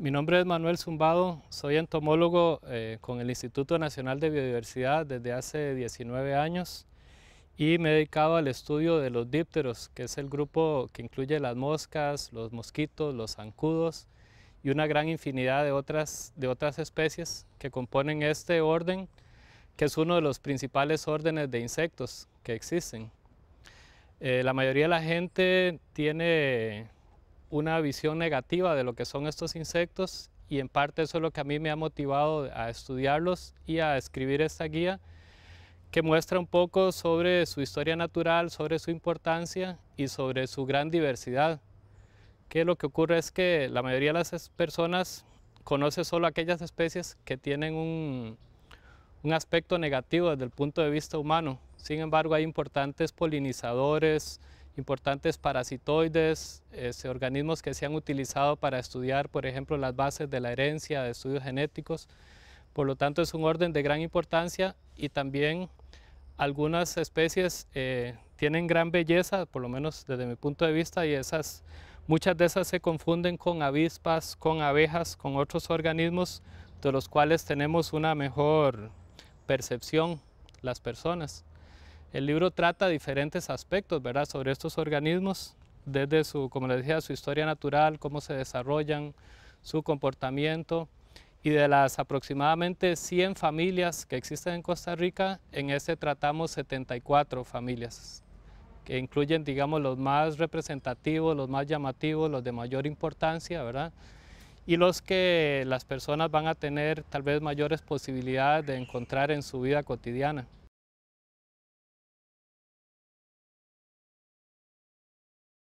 Mi nombre es Manuel Zumbado, soy entomólogo eh, con el Instituto Nacional de Biodiversidad desde hace 19 años y me he dedicado al estudio de los dípteros, que es el grupo que incluye las moscas, los mosquitos, los zancudos y una gran infinidad de otras, de otras especies que componen este orden, que es uno de los principales órdenes de insectos que existen. Eh, la mayoría de la gente tiene una visión negativa de lo que son estos insectos y en parte eso es lo que a mí me ha motivado a estudiarlos y a escribir esta guía que muestra un poco sobre su historia natural, sobre su importancia y sobre su gran diversidad. Que lo que ocurre es que la mayoría de las personas conoce solo aquellas especies que tienen un, un aspecto negativo desde el punto de vista humano. Sin embargo, hay importantes polinizadores, importantes parasitoides, organismos que se han utilizado para estudiar, por ejemplo, las bases de la herencia, de estudios genéticos. Por lo tanto, es un orden de gran importancia y también algunas especies eh, tienen gran belleza, por lo menos desde mi punto de vista, y esas, muchas de esas se confunden con avispas, con abejas, con otros organismos de los cuales tenemos una mejor percepción las personas. El libro trata diferentes aspectos ¿verdad? sobre estos organismos, desde su, como les decía, su historia natural, cómo se desarrollan, su comportamiento, y de las aproximadamente 100 familias que existen en Costa Rica, en este tratamos 74 familias, que incluyen, digamos, los más representativos, los más llamativos, los de mayor importancia, ¿verdad? Y los que las personas van a tener tal vez mayores posibilidades de encontrar en su vida cotidiana.